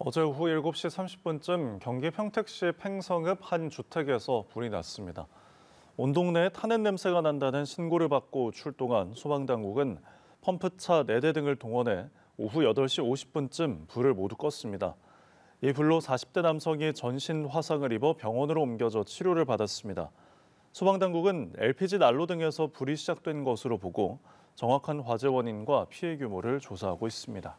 어제 오후 7시 30분쯤 경기 평택시 팽성읍 한 주택에서 불이 났습니다. 온 동네에 탄핵 냄새가 난다는 신고를 받고 출동한 소방당국은 펌프차 4대 등을 동원해 오후 8시 50분쯤 불을 모두 껐습니다. 이 불로 40대 남성이 전신 화상을 입어 병원으로 옮겨져 치료를 받았습니다. 소방당국은 LPG 난로 등에서 불이 시작된 것으로 보고 정확한 화재 원인과 피해 규모를 조사하고 있습니다.